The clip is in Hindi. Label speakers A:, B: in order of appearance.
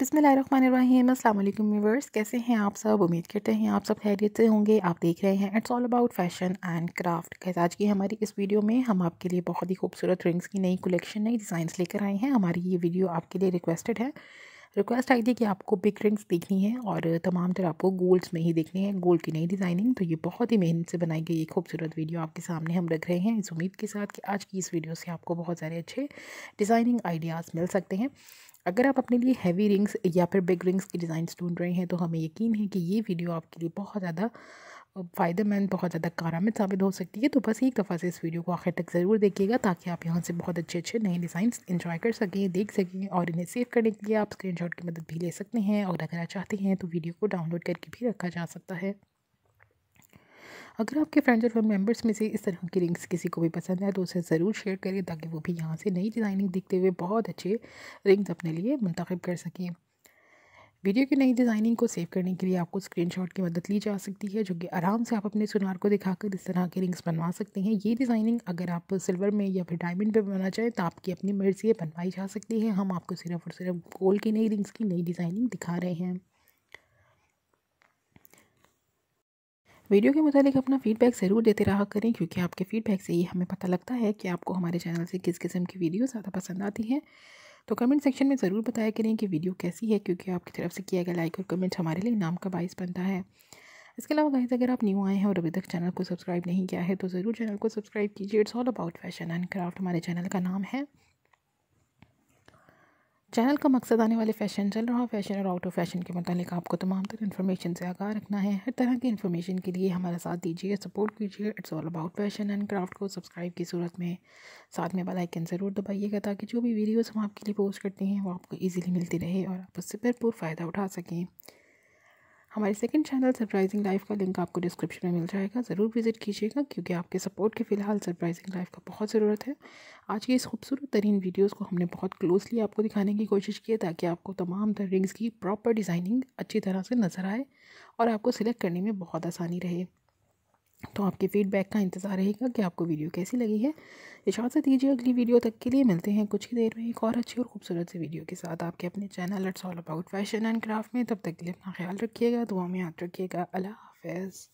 A: बिसमीम अल्लाम कैसे हैं आप सब उम्मीद करते हैं आप सब खैरियत से होंगे आप देख रहे हैं it's all about fashion and craft कैसे आज की हमारी इस वीडियो में हम आपके लिए बहुत ही खूबसूरत रिंग्स की नई कलेक्शन नई डिज़ाइंस लेकर आए हैं हमारी ये वीडियो आपके लिए रिक्वेस्टेड है रिक्वेस्ट आई थी कि आपको बिग रिंग्स देखनी है और तमाम तर आपको गोल्ड्स में ही देखने हैं गोल्ड की नई डिज़ाइनिंग तो ये बहुत ही मेहनत से बनाई गई एक खूबसूरत वीडियो आपके सामने हम रख रहे हैं इस उम्मीद के साथ कि आज की इस वीडियो से आपको बहुत सारे अच्छे डिज़ाइनिंग आइडियाज़ मिल सकते हैं अगर आप अपने लिए हैवी रिंग्स या फिर बिग रिंग्स की डिज़ाइन ढूंढ रहे हैं तो हमें यकीन है कि ये वीडियो आपके लिए बहुत ज़्यादा फ़ायदेमंद बहुत ज़्यादा कारामद साबित हो सकती है तो बस एक दफ़ा से इस वीडियो को आखिर तक ज़रूर देखिएगा ताकि आप यहाँ से बहुत अच्छे अच्छे नए डिज़ाइन इंजॉय कर सकें देख सकें और इन्हें सेव करने के लिए आप स्क्रीन की मदद भी ले सकते हैं और अगर आप चाहते हैं तो वीडियो को डाउनलोड करके भी रखा जा सकता है अगर आपके फ्रेंड्स और फैमिली मेम्बर्स में से इस तरह की रिंग्स किसी को भी पसंद है तो उसे ज़रूर शेयर करें ताकि वो भी यहाँ से नई डिज़ाइनिंग देखते हुए बहुत अच्छे रिंग्स अपने लिए मंतखब कर सकें वीडियो की नई डिज़ाइनिंग को सेव करने के लिए आपको स्क्रीनशॉट की मदद ली जा सकती है जो कि आराम से आप अपने सुनार को दिखाकर इस तरह के रिंग्स बनवा सकते हैं ये डिज़ाइनिंग अगर आप सिल्वर में या फिर डायमंड पे बनाना चाहें तो आपकी अपनी मर्जी बनवाई जा सकती है हम आपको सिर्फ और सिर्फ गोल्ड की नई रिंग्स की नई डिज़ाइनिंग दिखा रहे हैं वीडियो के मुताबिक अपना फीडबैक ज़रूर देते रहा करें क्योंकि आपके फीडबैक से ही हमें पता लगता है कि आपको हमारे चैनल से किस किस्म की वीडियो ज़्यादा पसंद आती है तो कमेंट सेक्शन में ज़रूर बताया करें कि वीडियो कैसी है क्योंकि आपकी तरफ से किया गया लाइक और कमेंट हमारे लिए नाम का बायस बनता है इसके अलावा गाइज अगर आप न्यू आए हैं और अभी तक चैनल को सब्सक्राइब नहीं किया है तो ज़रूर चैनल को सब्सक्राइब कीजिए it's all about fashion and craft हमारे चैनल का नाम है चैनल का मकसद आने वाले फ़ैशन चल रहा फैशन और आउट ऑफ फैशन के मतलब आपको तमाम तरह इन्फॉर्मेशन से आगाह रखना है हर तरह की इन्फॉर्मेशन के लिए हमारा साथ दीजिए सपोर्ट कीजिए it's all about fashion and craft को सब्सक्राइब की सूरत में साथ में बेल आइकन ज़रूर दबाइएगा ताकि जो भी वीडियोज़ हम आपके लिए पोस्ट करते हैं वो आपको ईजिली मिलती रहे और आप उससे भरपूर फ़ायदा उठा सकें हमारे सेकंड चैनल सरप्राइजिंग लाइफ का लिंक आपको डिस्क्रिप्शन में मिल जाएगा ज़रूर विज़िट कीजिएगा क्योंकि आपके सपोर्ट की फ़िलहाल सरप्राइजिंग लाइफ का बहुत ज़रूरत है आज की इस खूबसूरत तरीन वीडियोज़ को हमने बहुत क्लोजली आपको दिखाने की कोशिश की है ताकि आपको तमाम रिंग्स की प्रॉपर डिज़ाइनिंग अच्छी तरह से नज़र आए और आपको सिलेक्ट करने में बहुत आसानी रहे तो आपके फीडबैक का इंतज़ार रहेगा कि आपको वीडियो कैसी लगी है इजाज़त दीजिए अगली वीडियो तक के लिए मिलते हैं कुछ ही देर में एक और अच्छी और खूबसूरत सी वीडियो के साथ आपके अपने channel it's all about fashion and craft में तब तक के लिए अपना ख्याल रखिएगा दुआ में याद रखिएगा अल्लाह हाफिज़